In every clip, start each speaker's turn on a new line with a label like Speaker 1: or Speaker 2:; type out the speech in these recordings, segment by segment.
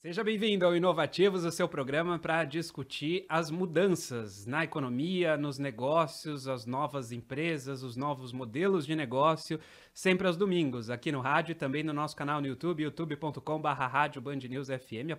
Speaker 1: Seja bem-vindo ao Inovativos, o seu programa para discutir as mudanças na economia, nos negócios, as novas empresas, os novos modelos de negócio, sempre aos domingos, aqui no rádio e também no nosso canal no YouTube, youtube.com.br.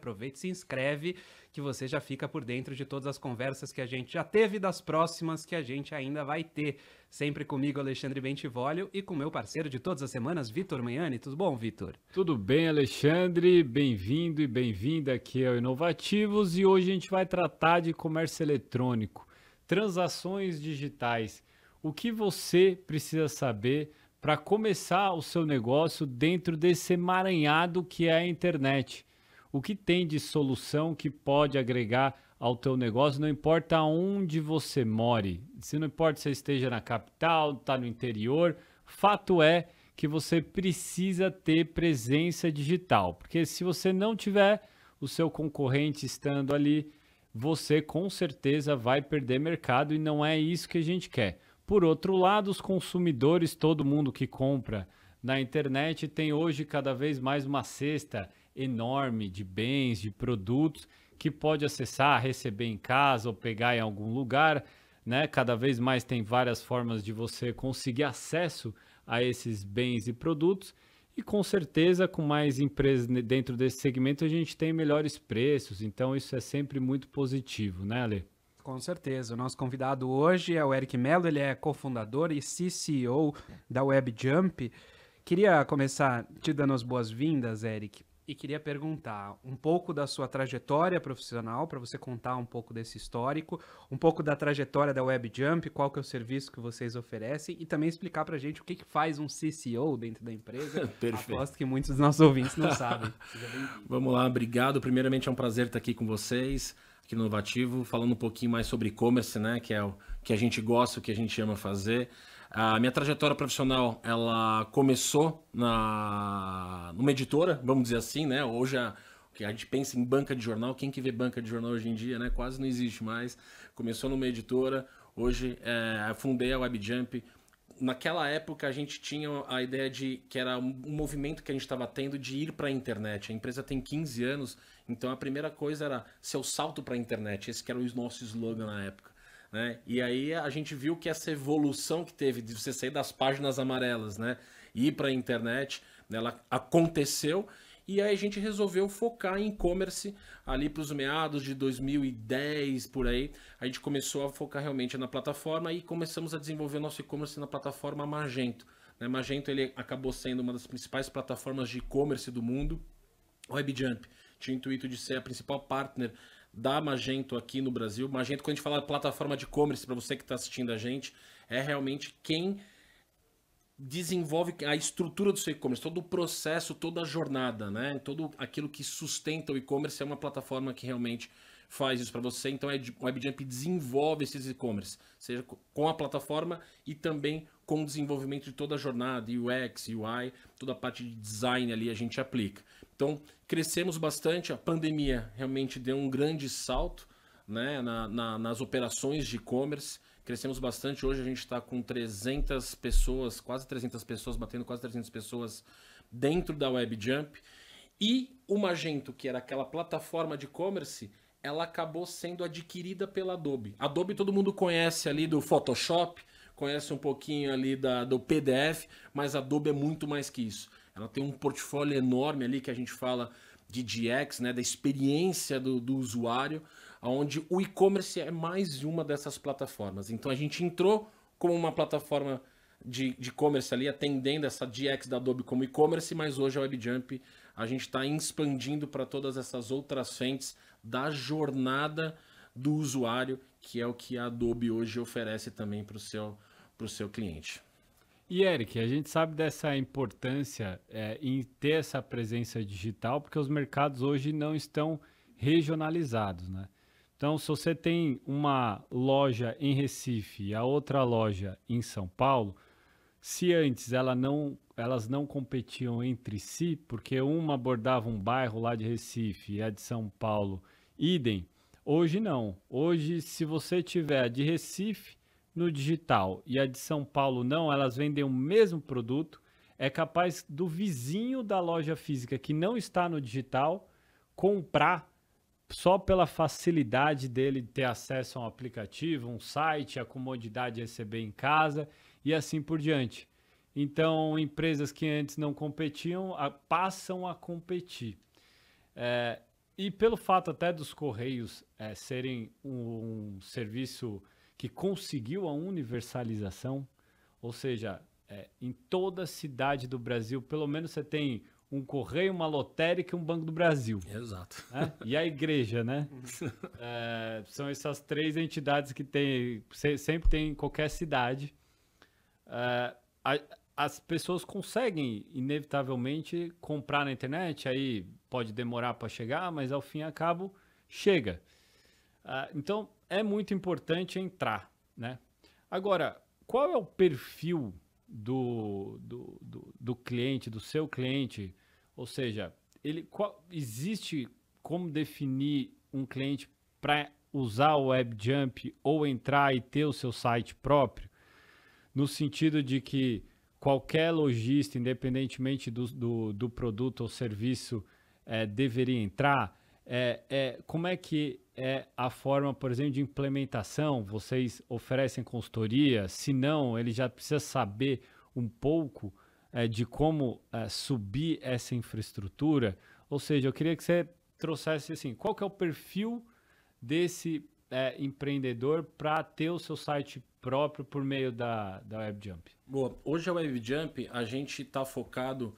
Speaker 1: Aproveite, se inscreve que você já fica por dentro de todas as conversas que a gente já teve e das próximas que a gente ainda vai ter. Sempre comigo,
Speaker 2: Alexandre Bentivolio, e com meu parceiro de todas as semanas, Vitor Manhani. Tudo bom, Vitor? Tudo bem, Alexandre. Bem-vindo e bem-vinda aqui ao Inovativos. E hoje a gente vai tratar de comércio eletrônico, transações digitais. O que você precisa saber para começar o seu negócio dentro desse emaranhado que é a internet o que tem de solução que pode agregar ao teu negócio, não importa onde você more, se não importa se você esteja na capital, está no interior, fato é que você precisa ter presença digital, porque se você não tiver o seu concorrente estando ali, você com certeza vai perder mercado e não é isso que a gente quer. Por outro lado, os consumidores, todo mundo que compra na internet tem hoje cada vez mais uma cesta enorme de bens, de produtos que pode acessar, receber em casa ou pegar em algum lugar. Né? Cada vez mais tem várias formas de você conseguir acesso a esses bens e produtos. E com certeza, com mais empresas dentro desse segmento, a gente tem melhores preços. Então, isso é sempre muito positivo, né, Ale?
Speaker 1: Com certeza. O nosso convidado hoje é o Eric Mello, ele é cofundador e CCO da WebJump. Queria começar te dando as boas-vindas, Eric, e queria perguntar um pouco da sua trajetória profissional, para você contar um pouco desse histórico, um pouco da trajetória da WebJump, qual que é o serviço que vocês oferecem e também
Speaker 3: explicar para gente o que, que faz um CCO dentro da empresa. Perfeito. Aposto que muitos dos nossos ouvintes não sabem. Vamos lá, obrigado. Primeiramente é um prazer estar aqui com vocês, aqui no Inovativo, falando um pouquinho mais sobre e-commerce, né, que é o que a gente gosta, o que a gente ama fazer. A minha trajetória profissional, ela começou na numa editora, vamos dizer assim, né? Hoje a, a gente pensa em banca de jornal, quem que vê banca de jornal hoje em dia, né? Quase não existe mais. Começou numa editora, hoje é, fundei a WebJump. Naquela época a gente tinha a ideia de que era um movimento que a gente estava tendo de ir para a internet. A empresa tem 15 anos, então a primeira coisa era seu salto para a internet. Esse era o nosso slogan na época. Né? E aí a gente viu que essa evolução que teve de você sair das páginas amarelas, né, e ir para a internet, né, ela aconteceu. E aí a gente resolveu focar em e-commerce ali para os meados de 2010 por aí. A gente começou a focar realmente na plataforma e começamos a desenvolver o nosso e-commerce na plataforma Magento. Né? Magento ele acabou sendo uma das principais plataformas de e-commerce do mundo. WebJump tinha o intuito de ser a principal partner da Magento aqui no Brasil. Magento, quando a gente fala plataforma de e-commerce, para você que está assistindo a gente, é realmente quem desenvolve a estrutura do seu e-commerce, todo o processo, toda a jornada, né? Todo aquilo que sustenta o e-commerce é uma plataforma que realmente faz isso para você. Então, a WebJump desenvolve esses e-commerce, seja com a plataforma e também com o desenvolvimento de toda a jornada, UX, UI, toda a parte de design ali a gente aplica. Então, crescemos bastante, a pandemia realmente deu um grande salto né, na, na, nas operações de e-commerce, crescemos bastante, hoje a gente está com 300 pessoas, quase 300 pessoas, batendo quase 300 pessoas dentro da WebJump, e o Magento, que era aquela plataforma de e-commerce, ela acabou sendo adquirida pela Adobe. Adobe todo mundo conhece ali do Photoshop, conhece um pouquinho ali da, do PDF, mas a Adobe é muito mais que isso. Ela tem um portfólio enorme ali que a gente fala de DX, né, da experiência do, do usuário, onde o e-commerce é mais uma dessas plataformas. Então a gente entrou como uma plataforma de e-commerce ali, atendendo essa DX da Adobe como e-commerce, mas hoje a WebJump a gente está expandindo para todas essas outras frentes da jornada do usuário, que é o que a Adobe hoje oferece também para o seu para o seu cliente.
Speaker 2: E Eric, a gente sabe dessa importância é, em ter essa presença digital, porque os mercados hoje não estão regionalizados, né? Então, se você tem uma loja em Recife e a outra loja em São Paulo, se antes ela não, elas não competiam entre si, porque uma abordava um bairro lá de Recife e é a de São Paulo, idem, hoje não. Hoje, se você tiver a de Recife, no digital e a de São Paulo não, elas vendem o mesmo produto, é capaz do vizinho da loja física que não está no digital comprar só pela facilidade dele ter acesso a um aplicativo, um site, a comodidade de receber em casa e assim por diante. Então, empresas que antes não competiam a, passam a competir. É, e pelo fato até dos Correios é, serem um, um serviço que conseguiu a universalização, ou seja, é, em toda cidade do Brasil, pelo menos você tem um correio, uma lotérica e um Banco do Brasil. Exato. Né? E a igreja, né? é, são essas três entidades que tem, sempre tem em qualquer cidade. É, a, as pessoas conseguem, inevitavelmente, comprar na internet, aí pode demorar para chegar, mas ao fim e a cabo, chega. Uh, então, é muito importante entrar, né? Agora, qual é o perfil do, do, do, do cliente, do seu cliente? Ou seja, ele qual, existe como definir um cliente para usar o WebJump ou entrar e ter o seu site próprio? No sentido de que qualquer lojista, independentemente do, do, do, produto ou serviço, é, deveria entrar? É, é, como é que é a forma, por exemplo, de implementação? Vocês oferecem consultoria? Se não, ele já precisa saber um pouco é, de como é, subir essa infraestrutura? Ou seja, eu queria que você trouxesse assim, qual que é o perfil desse é, empreendedor para ter o seu site próprio por meio da, da WebJump? Boa. Hoje a WebJump, a gente está focado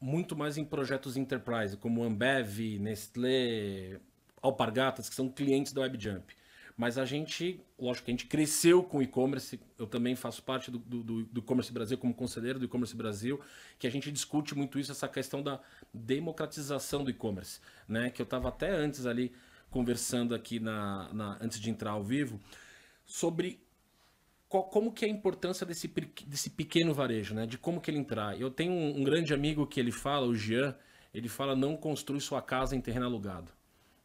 Speaker 2: muito mais em projetos
Speaker 3: enterprise, como Ambev, Nestlé, Alpargatas, que são clientes da WebJump. Mas a gente, lógico que a gente cresceu com e-commerce, eu também faço parte do, do, do e-commerce Brasil, como conselheiro do e-commerce Brasil, que a gente discute muito isso, essa questão da democratização do e-commerce, né? Que eu estava até antes ali conversando aqui na, na, antes de entrar ao vivo, sobre qual, como que é a importância desse, desse pequeno varejo, né? De como que ele entrar. Eu tenho um, um grande amigo que ele fala, o Jean, ele fala não construir sua casa em terreno alugado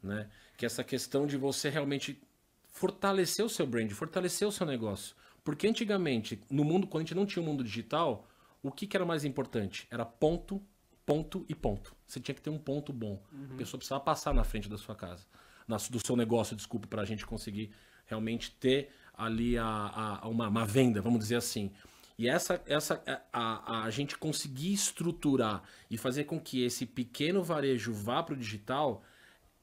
Speaker 3: né? Que é essa questão de você realmente fortalecer o seu brand, fortalecer o seu negócio. Porque antigamente, no mundo, quando a gente não tinha o mundo digital, o que, que era mais importante? Era ponto, ponto e ponto. Você tinha que ter um ponto bom. Uhum. A pessoa precisava passar na frente da sua casa, na, do seu negócio, desculpa, para a gente conseguir realmente ter ali a, a uma, uma, venda, vamos dizer assim. E essa, essa a, a, a gente conseguir estruturar e fazer com que esse pequeno varejo vá para o digital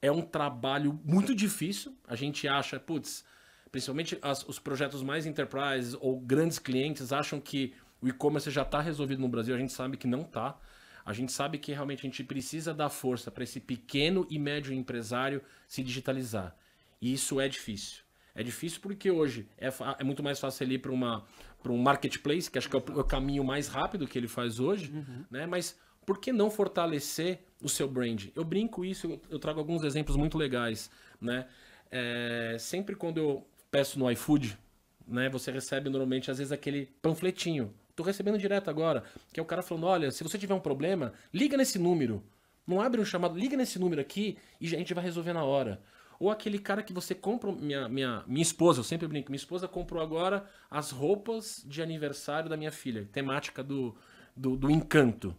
Speaker 3: é um trabalho muito difícil. A gente acha, putz, principalmente as, os projetos mais enterprise ou grandes clientes acham que o e-commerce já está resolvido no Brasil. A gente sabe que não está. A gente sabe que realmente a gente precisa dar força para esse pequeno e médio empresário se digitalizar. E isso é difícil. É difícil porque hoje é, é muito mais fácil ele ir para um marketplace, que acho que é o, é o, caminho mais rápido que ele faz hoje, uhum. né? Mas por que não fortalecer o seu brand. Eu brinco isso, eu trago alguns exemplos muito legais, né? É, sempre quando eu peço no iFood, né, você recebe normalmente às vezes aquele panfletinho. Tô recebendo direto agora, que é o cara falando, olha, se você tiver um problema, liga nesse número. Não abre um chamado, liga nesse número aqui e a gente vai resolver na hora. Ou aquele cara que você compra, minha, minha, minha esposa, eu sempre brinco, minha esposa comprou agora as roupas de aniversário da minha filha, temática do, do, do encanto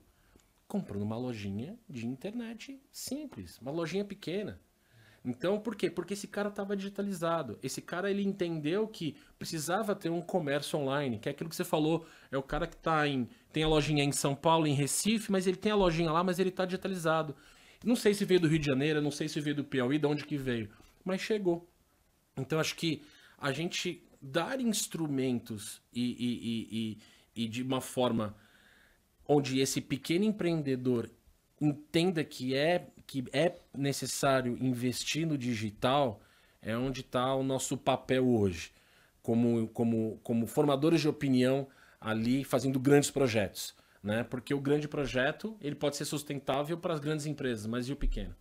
Speaker 3: comprando uma lojinha de internet simples, uma lojinha pequena. Então, por quê? Porque esse cara estava digitalizado. Esse cara ele entendeu que precisava ter um comércio online, que é aquilo que você falou, é o cara que tá em tem a lojinha em São Paulo, em Recife, mas ele tem a lojinha lá, mas ele está digitalizado. Não sei se veio do Rio de Janeiro, não sei se veio do Piauí, de onde que veio, mas chegou. Então, acho que a gente dar instrumentos e, e, e, e de uma forma onde esse pequeno empreendedor entenda que é, que é necessário investir no digital, é onde está o nosso papel hoje, como, como, como formadores de opinião ali fazendo grandes projetos. Né? Porque o grande projeto ele pode ser sustentável para as grandes empresas, mas e o pequeno?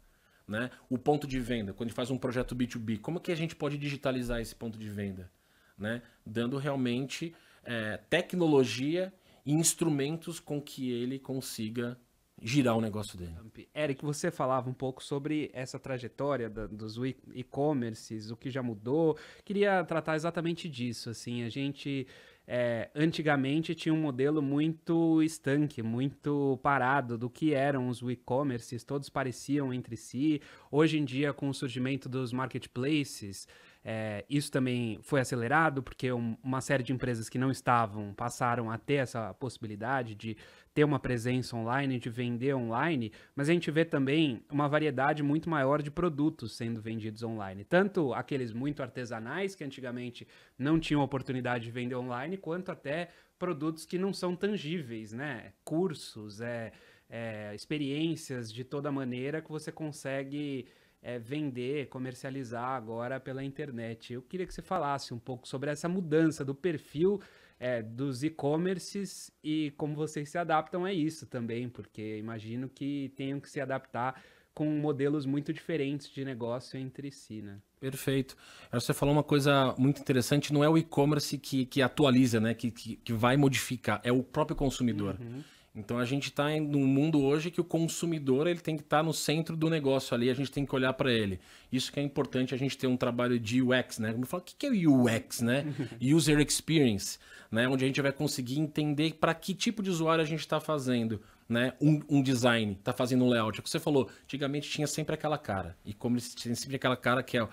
Speaker 3: Né? O ponto de venda, quando a gente faz um projeto B2B, como que a gente pode digitalizar esse ponto de venda? Né? Dando realmente é, tecnologia e instrumentos com que ele consiga girar o negócio dele. Eric,
Speaker 1: você falava um pouco sobre essa trajetória da, dos e-commerces, o que já mudou. Queria tratar exatamente disso. Assim, a gente é, antigamente tinha um modelo muito estanque, muito parado do que eram os e-commerces, todos pareciam entre si. Hoje em dia, com o surgimento dos marketplaces, é, isso também foi acelerado, porque um, uma série de empresas que não estavam passaram a ter essa possibilidade de ter uma presença online, de vender online, mas a gente vê também uma variedade muito maior de produtos sendo vendidos online. Tanto aqueles muito artesanais, que antigamente não tinham oportunidade de vender online, quanto até produtos que não são tangíveis, né? Cursos, é, é experiências de toda maneira que você consegue é, vender, comercializar agora pela internet. Eu queria que você falasse um pouco sobre essa mudança do perfil é, dos e-commerces e como vocês se adaptam a isso também, porque imagino que tenham que se adaptar com modelos muito diferentes de negócio entre si, né?
Speaker 3: Perfeito. Você falou uma coisa muito interessante, não é o e-commerce que, que atualiza, né? Que, que, que vai modificar, é o próprio consumidor. Uhum. Então a gente está num mundo hoje que o consumidor ele tem que estar tá no centro do negócio ali, a gente tem que olhar para ele. Isso que é importante a gente ter um trabalho de UX, né? me fala, o que é UX, né? User Experience, né? Onde a gente vai conseguir entender para que tipo de usuário a gente está fazendo. Né, um, um, design, está fazendo um layout. É o que você falou, antigamente tinha sempre aquela cara. E como tinha sempre aquela cara que é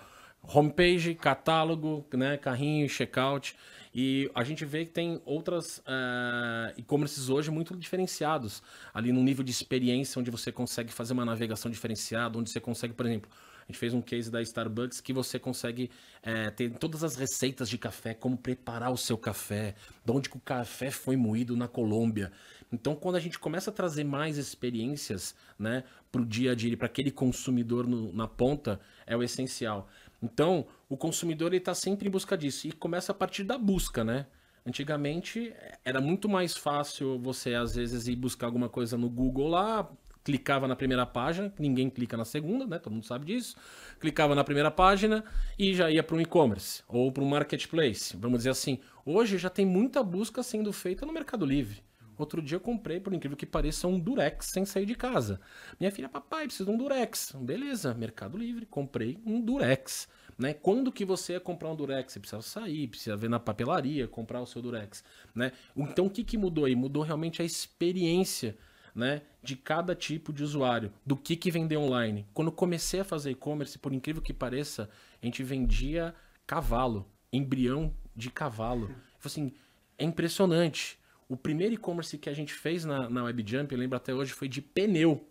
Speaker 3: homepage, catálogo, né, carrinho, checkout. E a gente vê que tem outras uh, e-commerces hoje muito diferenciados, ali no nível de experiência, onde você consegue fazer uma navegação diferenciada, onde você consegue, por exemplo, a gente fez um case da Starbucks que você consegue eh, ter todas as receitas de café, como preparar o seu café, de onde que o café foi moído na Colômbia. Então, quando a gente começa a trazer mais experiências né, para o dia a dia, para aquele consumidor no, na ponta, é o essencial. Então, o consumidor está sempre em busca disso. E começa a partir da busca, né? Antigamente era muito mais fácil você, às vezes, ir buscar alguma coisa no Google lá, clicava na primeira página, ninguém clica na segunda, né? Todo mundo sabe disso. Clicava na primeira página e já ia para um e-commerce ou para um marketplace, vamos dizer assim. Hoje já tem muita busca sendo feita no Mercado Livre. Outro dia eu comprei, por incrível que pareça, um durex sem sair de casa. Minha filha, papai, precisa de um durex. Beleza, Mercado Livre, comprei um durex. Né? Quando que você ia comprar um durex? Você precisava sair, precisa ver na papelaria, comprar o seu durex. Né? Então o que, que mudou aí? Mudou realmente a experiência né, de cada tipo de usuário, do que, que vender online. Quando comecei a fazer e-commerce, por incrível que pareça, a gente vendia cavalo, embrião de cavalo. Tipo assim, é impressionante. O primeiro e-commerce que a gente fez na, na WebJump, eu lembro até hoje, foi de pneu.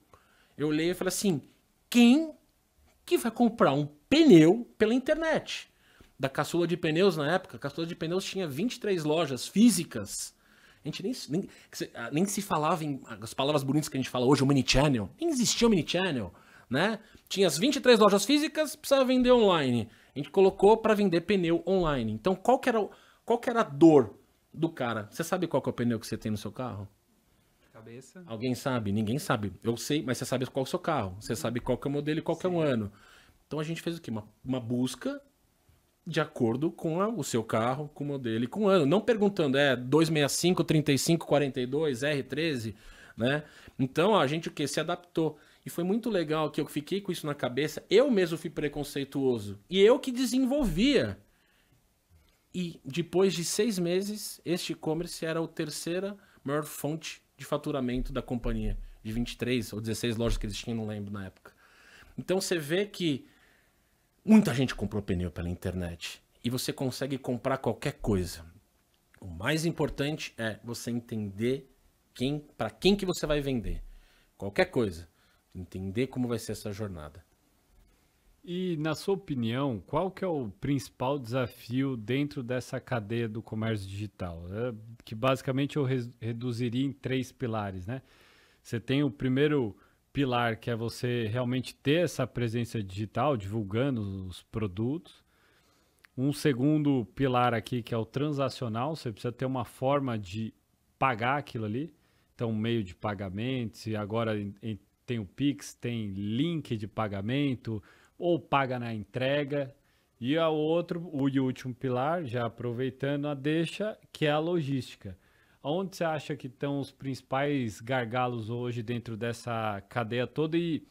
Speaker 3: Eu olhei e falei assim: quem que vai comprar um pneu pela internet? Da caçula de pneus na época, a caçula de pneus tinha 23 lojas físicas. A gente nem, nem, ah, nem se falava em ah, as palavras bonitas que a gente fala hoje, o mini-channel. Nem existia o mini-channel, né? Tinha as 23 lojas físicas, precisava vender online. A gente colocou para vender pneu online. Então, qual que era, qual que era a dor do cara. Você sabe qual é o pneu que você tem no seu carro? Cabeça. Alguém sabe? Ninguém sabe. Eu sei, mas você sabe qual é o seu carro. Você uhum. sabe qual é o modelo e qual é o ano. Então a gente fez o quê? Uma, uma busca de acordo com a, o seu carro, com o modelo e com o ano. Não perguntando, é 265, 35, 42, R13, né? Então a gente o que? Se adaptou. E foi muito legal que eu fiquei com isso na cabeça. Eu mesmo fui preconceituoso. E eu que desenvolvia e depois de seis meses, este e-commerce era a terceira maior fonte de faturamento da companhia, de 23 ou 16 lojas que eles tinham, não lembro na época. Então você vê que muita gente comprou pneu pela internet e você consegue comprar qualquer coisa. O mais importante é você entender quem, para quem que você vai vender. Qualquer coisa. Entender como
Speaker 2: vai ser essa jornada. E, na sua opinião, qual que é o principal desafio dentro dessa cadeia do comércio digital? É, que basicamente eu re reduziria em três pilares, né? Você tem o primeiro pilar, que é você realmente ter essa presença digital, divulgando os produtos. Um segundo pilar aqui, que é o transacional, você precisa ter uma forma de pagar aquilo ali. Então, meio de pagamento, agora tem o Pix, tem link de pagamento, ou paga na entrega. E a outro, o último pilar, já aproveitando a deixa, que é a logística. Onde você acha que estão os principais gargalos hoje dentro dessa cadeia toda e,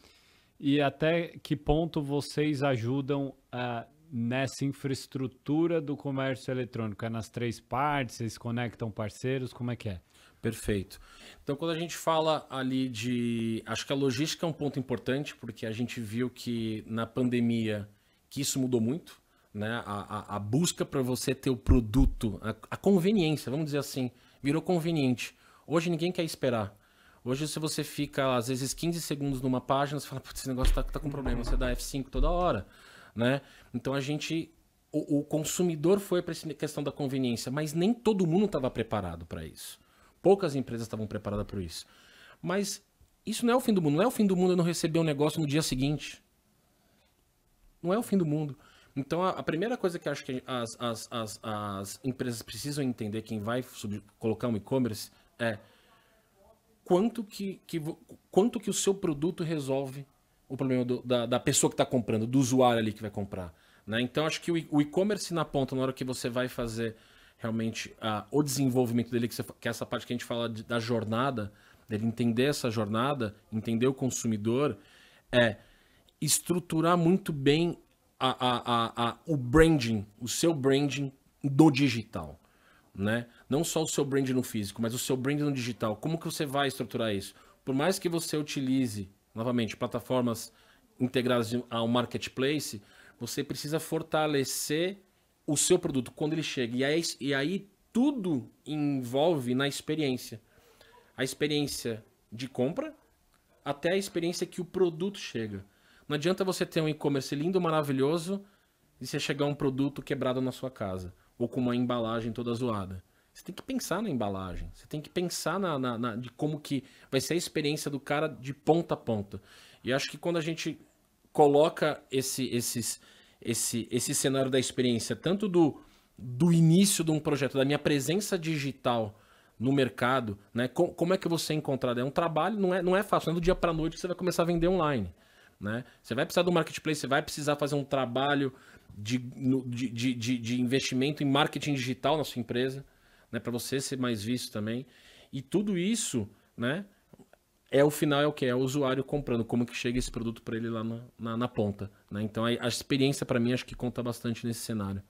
Speaker 2: e até que ponto vocês ajudam uh, nessa infraestrutura do comércio eletrônico? É nas três partes? Vocês conectam parceiros? Como é que é? Perfeito. Então, quando a gente fala ali de.
Speaker 3: Acho que a logística é um ponto importante, porque a gente viu que na pandemia que isso mudou muito, né? A, a, busca para você ter o produto, a, a, conveniência, vamos dizer assim, virou conveniente. Hoje ninguém quer esperar. Hoje, se você fica, às vezes, 15 segundos numa página, você fala, putz, esse negócio tá, tá com problema, você dá F5 toda hora, né? Então a gente. O, o consumidor foi para essa questão da conveniência, mas nem todo mundo estava preparado para isso. Poucas empresas estavam preparadas para isso. Mas isso não é o fim do mundo. Não é o fim do mundo eu não receber um negócio no dia seguinte. Não é o fim do mundo. Então, a, a primeira coisa que acho que as, as, as, as, empresas precisam entender, quem vai sub, colocar um e-commerce, é quanto que, que, quanto que o seu produto resolve o problema do, da, da pessoa que está comprando, do usuário ali que vai comprar. Né? Então, acho que o e-commerce na ponta, na hora que você vai fazer realmente uh, o desenvolvimento dele, que, você, que, é essa parte que a gente fala de, da jornada, dele entender essa jornada, entender o consumidor, é estruturar muito bem a, a, a, o branding, o seu branding do digital. Né? Não só o seu branding no físico, mas o seu branding no digital. Como que você vai estruturar isso? Por mais que você utilize, novamente, plataformas integradas ao marketplace, você precisa fortalecer o seu produto quando ele chega. E aí, e aí tudo envolve na experiência. A experiência de compra até a experiência que o produto chega. Não adianta você ter um e-commerce lindo, maravilhoso e você chegar um produto quebrado na sua casa ou com uma embalagem toda zoada. Você tem que pensar na embalagem, você tem que pensar na, na, na de como que vai ser a experiência do cara de ponta a ponta. E acho que quando a gente coloca esse, esses esse, esse cenário da experiência, tanto do, do início de um projeto, da minha presença digital no mercado, né? Com, como é que você é encontrado? É um trabalho, não é, não é fácil, não é do dia para noite que você vai começar a vender online. Né? Você vai precisar do marketplace, você vai precisar fazer um trabalho de, de, de, de investimento em marketing digital na sua empresa, né? para você ser mais visto também. E tudo isso né? é o final é o que é o usuário comprando como que chega esse produto para ele lá na, na, na ponta né? então a, a experiência para mim acho que conta bastante nesse cenário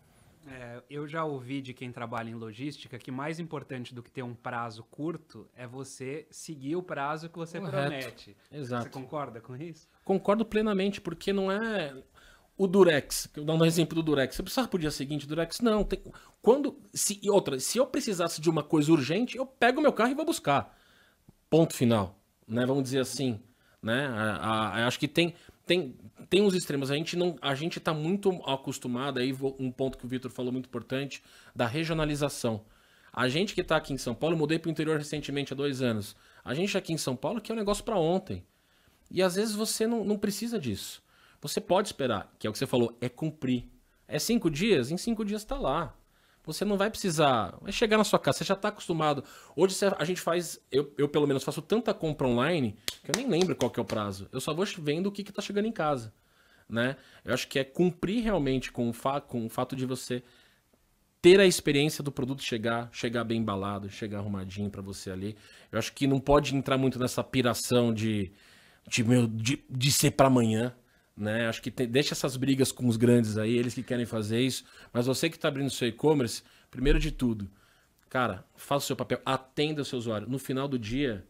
Speaker 1: é, eu já ouvi de quem trabalha em logística que mais importante do que ter um prazo curto é
Speaker 3: você
Speaker 1: seguir o prazo que você Correto. promete. Exato. Você concorda com isso?
Speaker 3: Concordo plenamente, porque não é o Durex. Eu dou um exemplo do Durex. Você precisava pro dia seguinte, Durex? Não. Tem... Quando. Se... E outra, se eu precisasse de uma coisa urgente, eu pego meu carro e vou buscar. Ponto final né? Vamos dizer assim, né? A, a, acho que tem tem tem uns extremos. A gente não a gente está muito acostumado aí um ponto que o Vitor falou muito importante da regionalização. A gente que está aqui em São Paulo, mudei para o interior recentemente há dois anos. A gente aqui em São Paulo que é um negócio para ontem. E às vezes você não, não precisa disso. Você pode esperar, que é o que você falou, é cumprir. É cinco dias? Em cinco dias está lá. Você não vai precisar. Vai chegar na sua casa, você já está acostumado. Hoje a gente faz. Eu, eu, pelo menos faço tanta compra online que eu nem lembro qual que é o prazo. Eu só vou vendo o que está chegando em casa. Né? Eu acho que é cumprir realmente com o, fa com o fato de você ter a experiência do produto chegar, chegar bem embalado, chegar arrumadinho para você ali. Eu acho que não pode entrar muito nessa piração de, de, meu, de, de ser para amanhã. Né? Acho que tem, deixa essas brigas com os grandes aí, eles que querem fazer isso. Mas você que está abrindo seu e-commerce, primeiro de tudo, cara, faça o seu papel, atenda o seu usuário. No final do dia,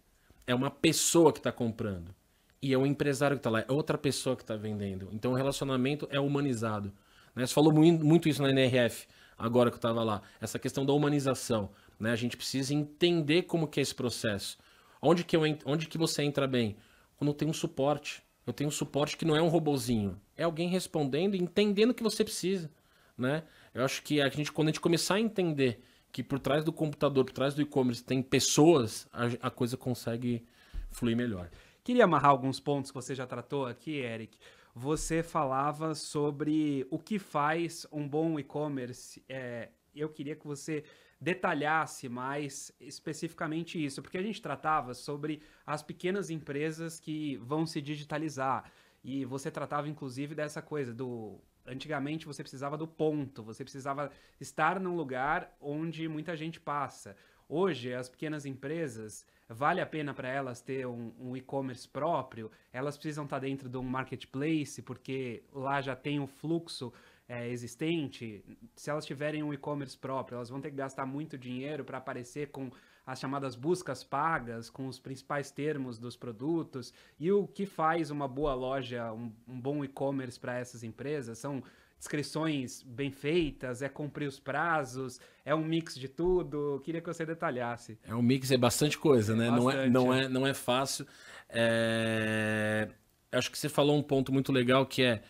Speaker 3: é uma pessoa que está comprando. E é um empresário que está lá, é outra pessoa que está vendendo. Então o relacionamento é humanizado. Né? Você falou muito isso na NRF, agora que eu estava lá. Essa questão da humanização. Né? A gente precisa entender como que é esse processo. Onde que, eu, onde que você entra bem? Quando tem um suporte eu tenho um suporte que não é um robozinho. É alguém respondendo e entendendo o que você precisa, né? Eu acho que a gente, quando a gente começar a entender que por trás do computador, por trás do e-commerce, tem pessoas, a, a coisa consegue fluir melhor.
Speaker 1: Queria amarrar alguns pontos que você já tratou aqui, Eric você falava sobre o que faz um bom e-commerce. É, eu queria que você detalhasse mais especificamente isso, porque a gente tratava sobre as pequenas empresas que vão se digitalizar. E você tratava inclusive dessa coisa do antigamente você precisava do ponto, você precisava estar num lugar onde muita gente passa. Hoje, as pequenas empresas, vale a pena para elas ter um, um e-commerce próprio, elas precisam estar tá dentro de um marketplace, porque lá já tem o fluxo é, existente, se elas tiverem um e-commerce próprio, elas vão ter que gastar muito dinheiro para aparecer com as chamadas buscas pagas, com os principais termos dos produtos. E o que faz uma boa loja, um, um bom e-commerce para essas empresas são descrições bem feitas, é cumprir os prazos, é um mix de tudo. Queria que você detalhasse.
Speaker 3: É um mix, é bastante coisa, é né? Bastante. Não, é, não, é, não é fácil. É... Acho que você falou um ponto muito legal que é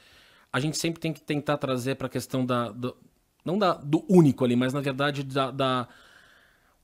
Speaker 3: a gente sempre tem que tentar trazer para a questão da, do, não da, do único ali, mas na verdade da, da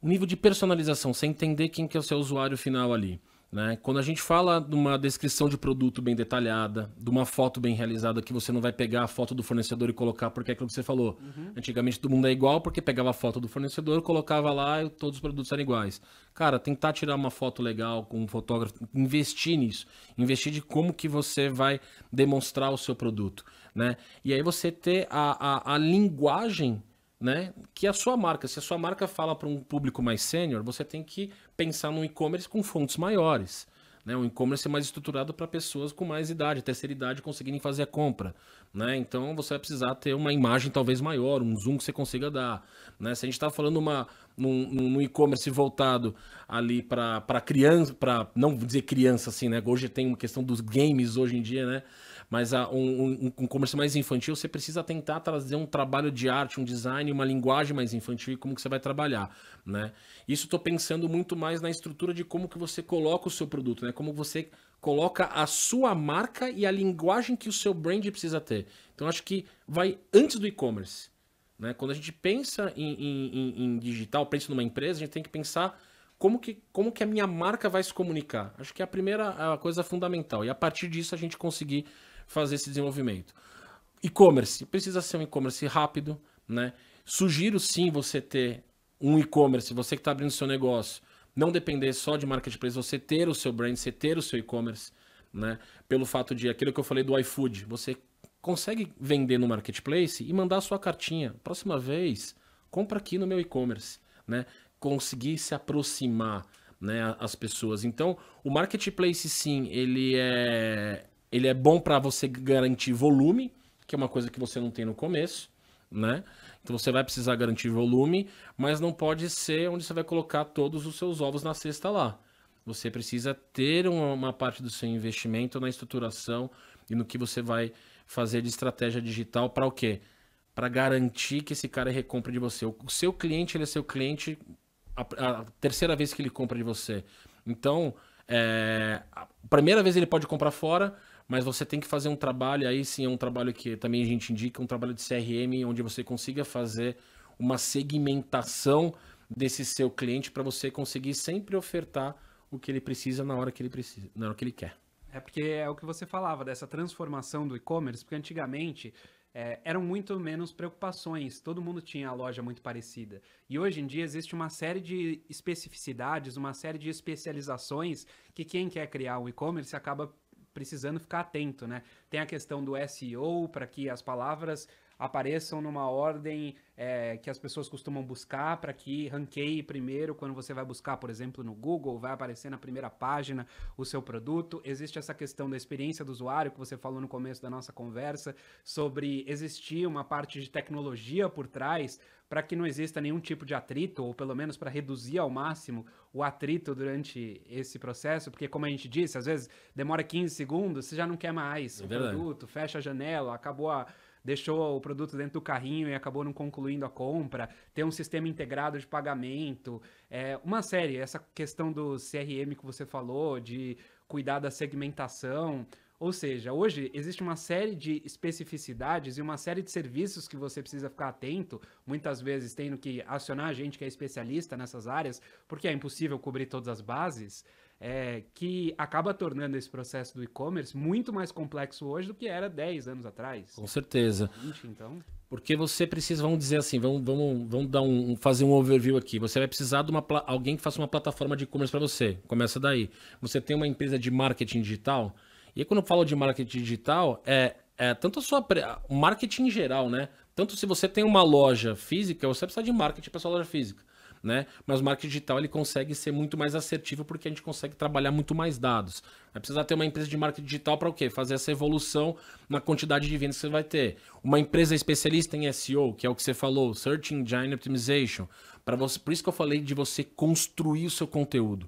Speaker 3: o nível de personalização, você entender quem que é o seu usuário final ali. Né? Quando a gente fala de uma descrição de produto bem detalhada, de uma foto bem realizada, que você não vai pegar a foto do fornecedor e colocar, porque é aquilo que você falou. Uhum. Antigamente todo mundo é igual, porque pegava a foto do fornecedor, colocava lá e todos os produtos eram iguais. Cara, tentar tirar uma foto legal com um fotógrafo, investir nisso. Investir de como que você vai demonstrar o seu produto né? E aí você ter a, a, a linguagem né? Que a sua marca, se a sua marca fala para um público mais sênior, você tem que pensar no e-commerce com fontes maiores. Né? Um e-commerce mais estruturado para pessoas com mais idade, terceira idade, conseguirem fazer a compra. Né? Então você vai precisar ter uma imagem talvez maior, um zoom que você consiga dar. Né? Se a gente está falando uma, num, num e-commerce voltado ali para criança, para não dizer criança assim, né? Hoje tem uma questão dos games hoje em dia, né? Mas a, ah, um, um, um comércio mais infantil, você precisa tentar trazer um trabalho de arte, um design, uma linguagem mais infantil e como que você vai trabalhar, né? Isso estou pensando muito mais na estrutura de como que você coloca o seu produto, né? Como você coloca a sua marca e a linguagem que o seu brand precisa ter. Então acho que vai antes do e-commerce. Né? Quando a gente pensa em, em, em, digital, pensa numa empresa, a gente tem que pensar como que, como que a minha marca vai se comunicar. Acho que é a primeira a coisa fundamental. E a partir disso a gente conseguir fazer esse desenvolvimento. E-commerce, precisa ser um e-commerce rápido, né? Sugiro sim você ter um e-commerce, você que está abrindo seu negócio, não depender só de marketplace, você ter o seu brand, você ter o seu e-commerce, né? Pelo fato de aquilo que eu falei do iFood, você consegue vender no marketplace e mandar a sua cartinha. Próxima vez, compra aqui no meu e-commerce, né? Conseguir se aproximar, né, as pessoas. Então, o marketplace sim, ele é ele é bom para você garantir volume, que é uma coisa que você não tem no começo, né? Então você vai precisar garantir volume, mas não pode ser onde você vai colocar todos os seus ovos na cesta lá. Você precisa ter uma, uma parte do seu investimento na estruturação e no que você vai fazer de estratégia digital para o quê? Para garantir que esse cara recompre de você. O seu cliente, ele é seu cliente a, a terceira vez que ele compra de você. Então, é, a primeira vez ele pode comprar fora, mas você tem que fazer um trabalho, aí sim é um trabalho que também a gente indica, um trabalho de CRM, onde você consiga fazer uma segmentação desse seu cliente para você conseguir sempre ofertar o que ele precisa na hora que ele precisa, na hora que ele quer.
Speaker 1: É porque é o que você falava dessa transformação do e-commerce, porque antigamente é, eram muito menos preocupações, todo mundo tinha a loja muito parecida. E hoje em dia existe uma série de especificidades, uma série de especializações que quem quer criar um e-commerce acaba precisando ficar atento, né? Tem a questão do SEO para que as palavras apareçam numa ordem é, que as pessoas costumam buscar para que ranqueie primeiro quando você vai buscar, por exemplo, no Google, vai aparecer na primeira página o seu produto. Existe essa questão da experiência do usuário que você falou no começo da nossa conversa sobre existir uma parte de tecnologia por trás para que não exista nenhum tipo de atrito, ou pelo menos para reduzir ao máximo o atrito durante esse processo, porque como a gente disse, às vezes demora 15 segundos, você já não quer mais é o verdade. produto, fecha a janela, acabou a, deixou o produto dentro do carrinho e acabou não concluindo incluindo a compra, ter um sistema integrado de pagamento, é, uma série, essa questão do CRM que você falou, de cuidar da segmentação. Ou seja, hoje existe uma série de especificidades e uma série de serviços que você precisa ficar atento, muitas vezes tendo que acionar a gente que é especialista nessas áreas, porque é impossível cobrir todas as bases. É, que acaba tornando esse processo do e-commerce muito mais complexo hoje do que era 10 anos atrás. Com
Speaker 3: certeza. 20, então. Porque você precisa, vamos dizer assim, vamos, vamos, vamos dar um, fazer um overview aqui. Você vai precisar de uma, alguém que faça uma plataforma de e-commerce para você. Começa daí. Você tem uma empresa de marketing digital. E aí, quando eu falo de marketing digital, é, é tanto a sua. O marketing em geral, né? Tanto se você tem uma loja física, você precisa de marketing para sua loja física né? Mas o marketing digital ele consegue ser muito mais assertivo porque a gente consegue trabalhar muito mais dados. Vai precisar ter uma empresa de marketing digital para o quê? Fazer essa evolução na quantidade de vendas que você vai ter. Uma empresa especialista em SEO, que é o que você falou, Search Engine Optimization, para você, por isso que eu falei de você construir o seu conteúdo.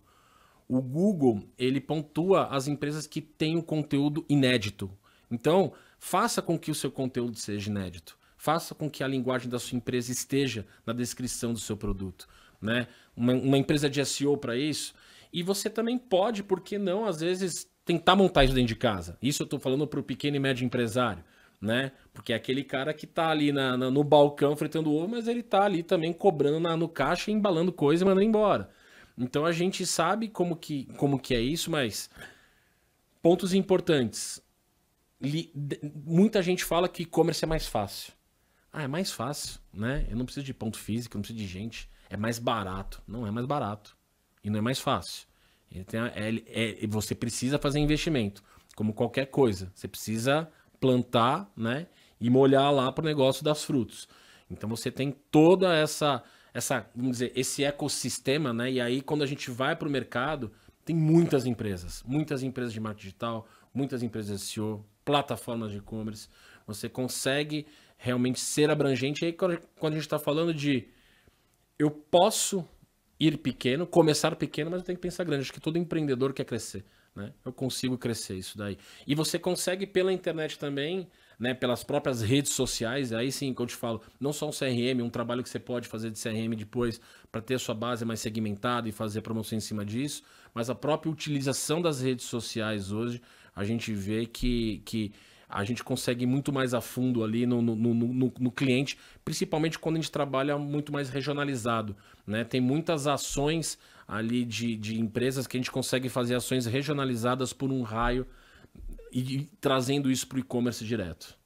Speaker 3: O Google, ele pontua as empresas que têm o um conteúdo inédito. Então, faça com que o seu conteúdo seja inédito. Faça com que a linguagem da sua empresa esteja na descrição do seu produto né? Uma, uma empresa de SEO para isso. E você também pode, por que não, às vezes, tentar montar isso dentro de casa. Isso eu estou falando para o pequeno e médio empresário, né? Porque é aquele cara que está ali na, na, no balcão fritando ovo, mas ele está ali também cobrando na, no caixa, embalando coisa e mandando embora. Então a gente sabe como que, como que é isso, mas pontos importantes. Li, muita gente fala que e-commerce é mais fácil. Ah, é mais fácil, né? Eu não preciso de ponto físico, não preciso de gente é mais barato. Não é mais barato. E não é mais fácil. A, é, é você precisa fazer investimento, como qualquer coisa. Você precisa plantar, né? E molhar lá para o negócio das frutos. Então você tem toda essa, essa, vamos dizer, esse ecossistema, né? E aí quando a gente vai para o mercado, tem muitas empresas, muitas empresas de marketing digital, muitas empresas de SEO, plataformas de e-commerce. Você consegue realmente ser abrangente. E aí quando a gente está falando de eu posso ir pequeno, começar pequeno, mas eu tenho que pensar grande. Acho que todo empreendedor quer crescer. Né? Eu consigo crescer isso daí. E você consegue pela internet também, né? pelas próprias redes sociais, aí sim que eu te falo, não só um CRM, um trabalho que você pode fazer de CRM depois para ter a sua base mais segmentada e fazer promoção em cima disso, mas a própria utilização das redes sociais hoje, a gente vê que, que a gente consegue ir muito mais a fundo ali no, no, no, no, cliente, principalmente quando a gente trabalha muito mais regionalizado. Né? Tem muitas ações ali de, de empresas que a gente consegue fazer ações regionalizadas por um raio e, e trazendo isso para o e-commerce direto.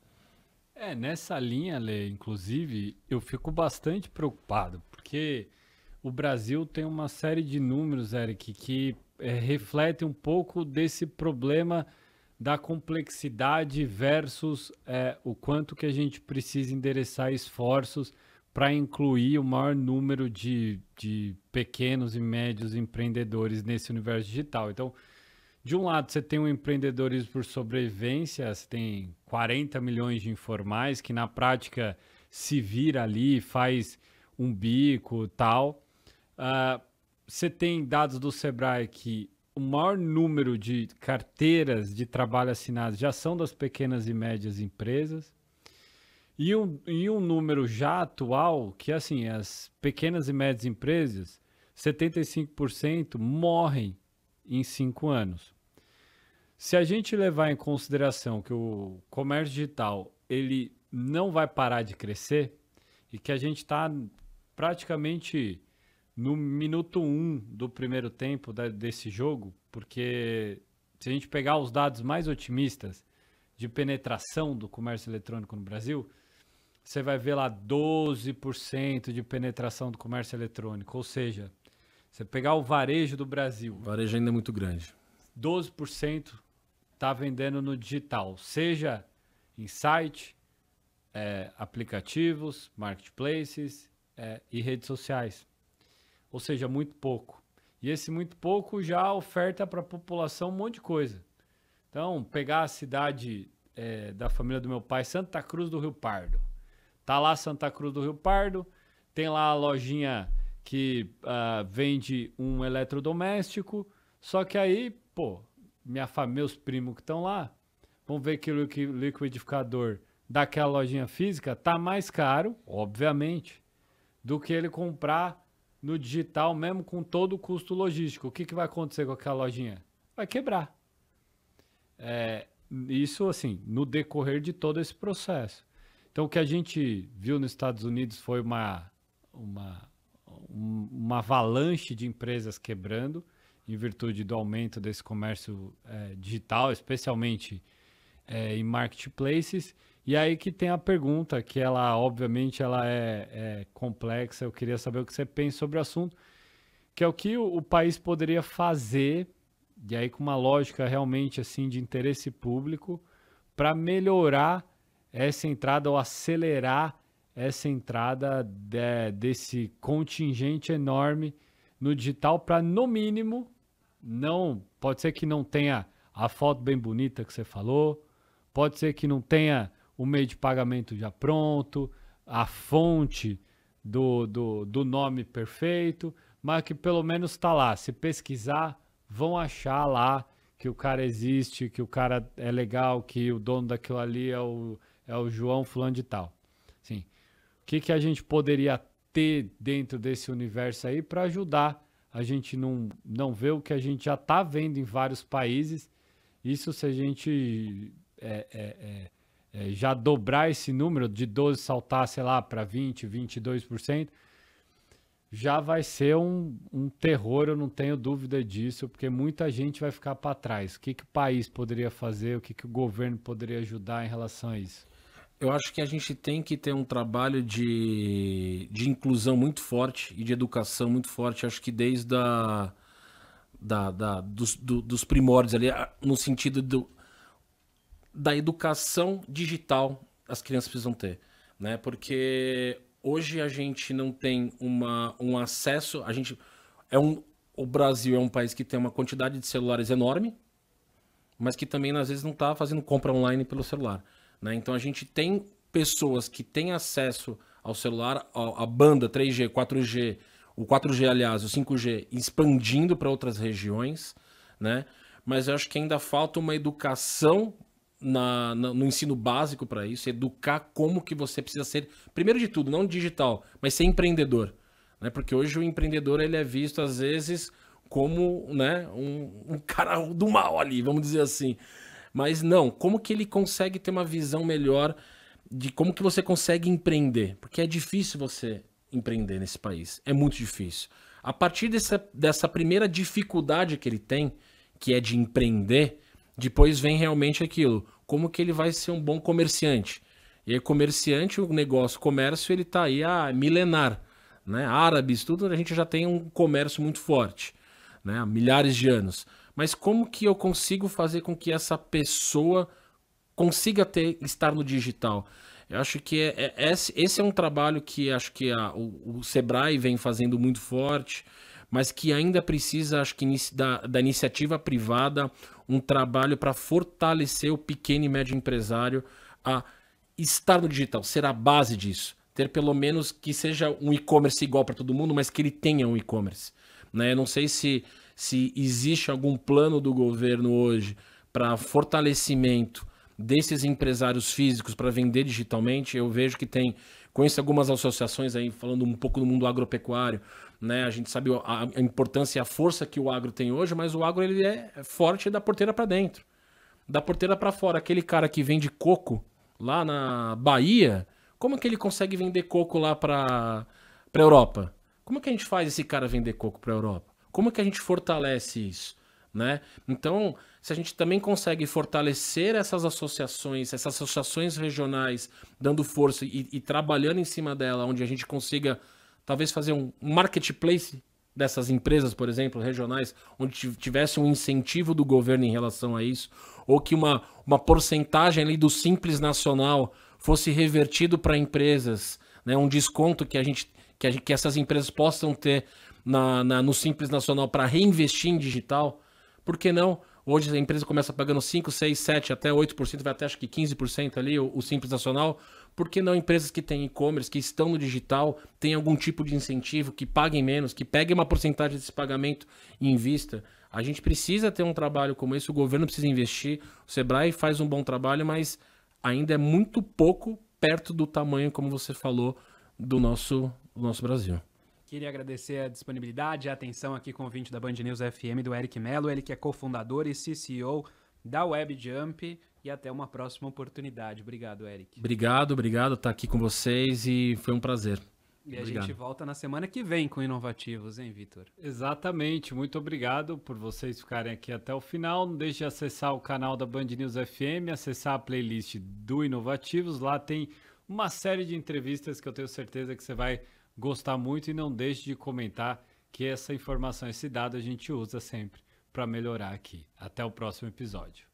Speaker 2: É, nessa linha, Lê, inclusive, eu fico bastante preocupado, porque o Brasil tem uma série de números, Eric, que é, refletem um pouco desse problema da complexidade versus é, o quanto que a gente precisa endereçar esforços para incluir o maior número de, de pequenos e médios empreendedores nesse universo digital. Então, de um lado, você tem o um empreendedorismo por sobrevivência, você tem 40 milhões de informais que na prática se vira ali, faz um bico tal. Uh, você tem dados do Sebrae que o maior número de carteiras de trabalho assinadas já são das pequenas e médias empresas. E um, e um número já atual, que é assim, as pequenas e médias empresas, 75% morrem em cinco anos. Se a gente levar em consideração que o comércio digital ele não vai parar de crescer e que a gente está praticamente no minuto 1 um do primeiro tempo da, desse jogo, porque se a gente pegar os dados mais otimistas de penetração do comércio eletrônico no Brasil, você vai ver lá 12% de penetração do comércio eletrônico, ou seja, você pegar o varejo do Brasil. O varejo ainda é muito grande. 12% está vendendo no digital, seja em site, é, aplicativos, marketplaces é, e redes sociais ou seja, muito pouco. E esse muito pouco já oferta para a população um monte de coisa. Então, pegar a cidade é, da família do meu pai, Santa Cruz do Rio Pardo. Tá lá Santa Cruz do Rio Pardo, tem lá a lojinha que uh, vende um eletrodoméstico, só que aí, pô, minha família, meus primos que estão lá, vão ver que o liquidificador daquela lojinha física tá mais caro, obviamente, do que ele comprar no digital mesmo com todo o custo logístico, o que, que vai acontecer com aquela lojinha? Vai quebrar. É, isso, assim, no decorrer de todo esse processo. Então, o que a gente viu nos Estados Unidos foi uma, uma, uma avalanche de empresas quebrando em virtude do aumento desse comércio é, digital, especialmente é, em marketplaces, e aí que tem a pergunta, que ela, obviamente, ela é, é, complexa, eu queria saber o que você pensa sobre o assunto, que é o que o, o país poderia fazer, e aí com uma lógica realmente assim de interesse público, para melhorar essa entrada ou acelerar essa entrada de, desse contingente enorme no digital para, no mínimo, não pode ser que não tenha a foto bem bonita que você falou, pode ser que não tenha o meio de pagamento já pronto, a fonte do, do, do nome perfeito, mas que pelo menos está lá. Se pesquisar, vão achar lá que o cara existe, que o cara é legal, que o dono daquilo ali é o, é o João Fulano de Tal. Sim. O que, que a gente poderia ter dentro desse universo aí para ajudar a gente não, não ver o que a gente já está vendo em vários países? Isso se a gente é, é, é é, já dobrar esse número de 12 saltar, sei lá, para 20, 22%, já vai ser um, um terror, eu não tenho dúvida disso, porque muita gente vai ficar para trás. O que, que o país poderia fazer, o que, que o governo poderia ajudar em relação a isso?
Speaker 3: Eu acho que a gente tem que ter um trabalho de, de inclusão muito forte e de educação muito forte. Acho que desde a, da, da, dos, do, dos primórdios ali, no sentido do, da educação digital as crianças precisam ter, né? Porque hoje a gente não tem uma, um acesso, a gente é um o Brasil é um país que tem uma quantidade de celulares enorme, mas que também às vezes não está fazendo compra online pelo celular, né? Então a gente tem pessoas que têm acesso ao celular, a, a banda 3G, 4G, o 4G aliás, o 5G expandindo para outras regiões, né? Mas eu acho que ainda falta uma educação na, na, no ensino básico para isso, educar como que você precisa ser, primeiro de tudo, não digital, mas ser empreendedor. Né? Porque hoje o empreendedor ele é visto, às vezes, como né, um, um cara do mal ali, vamos dizer assim. Mas não, como que ele consegue ter uma visão melhor de como que você consegue empreender? Porque é difícil você empreender nesse país, é muito difícil. A partir dessa, dessa primeira dificuldade que ele tem, que é de empreender, depois vem realmente aquilo, como que ele vai ser um bom comerciante. E aí, comerciante, o negócio, o comércio, ele está aí a milenar. Né? Árabes, tudo, a gente já tem um comércio muito forte, né? há milhares de anos. Mas como que eu consigo fazer com que essa pessoa consiga ter, estar no digital? Eu acho que é, é, esse é um trabalho que acho que a, o, o Sebrae vem fazendo muito forte mas que ainda precisa, acho que, da, da iniciativa privada, um trabalho para fortalecer o pequeno e médio empresário a estar no digital, ser a base disso. Ter pelo menos que seja um e-commerce igual para todo mundo, mas que ele tenha um e-commerce. Né? Eu não sei se, se existe algum plano do governo hoje para fortalecimento desses empresários físicos para vender digitalmente, eu vejo que tem. Conheço algumas associações aí falando um pouco do mundo agropecuário, né? A gente sabe a, a importância e a força que o agro tem hoje, mas o agro ele é forte da porteira para dentro. Da porteira para fora, aquele cara que vende coco lá na Bahia, como é que ele consegue vender coco lá para para Europa? Como é que a gente faz esse cara vender coco para Europa? Como é que a gente fortalece isso? Né? Então, se a gente também consegue fortalecer essas associações, essas associações regionais, dando força e, e trabalhando em cima dela, onde a gente consiga talvez fazer um marketplace dessas empresas, por exemplo, regionais, onde tivesse um incentivo do governo em relação a isso, ou que uma, uma porcentagem ali do simples nacional fosse revertido para empresas, né? um desconto que a gente que, a que essas empresas possam ter na, na no simples nacional para reinvestir em digital, por que não? Hoje a empresa começa pagando 5, 6, 7, até 8%, vai até acho que 15% ali, o, o Simples Nacional. Por que não empresas que têm e-commerce, que estão no digital, têm algum tipo de incentivo, que paguem menos, que peguem uma porcentagem desse pagamento em vista? A gente precisa ter um trabalho como esse, o governo precisa investir, o Sebrae faz um bom trabalho, mas ainda é muito pouco perto do tamanho, como você falou, do nosso, do nosso Brasil.
Speaker 1: Queria agradecer a disponibilidade e a atenção aqui com o ouvinte da Band News FM do Eric Mello, ele que é cofundador e CCO da WebJump e até uma próxima oportunidade. Obrigado, Eric.
Speaker 3: Obrigado, obrigado estar tá aqui com vocês e foi um prazer. E
Speaker 1: obrigado. a gente volta na semana que vem com
Speaker 2: Inovativos, hein, Vitor? Exatamente. Muito obrigado por vocês ficarem aqui até o final. Não deixe de acessar o canal da Band News FM, acessar a playlist do Inovativos. Lá tem uma série de entrevistas que eu tenho certeza que você vai gostar muito e não deixe de comentar que essa informação, esse dado a gente usa sempre para melhorar aqui. Até o próximo episódio.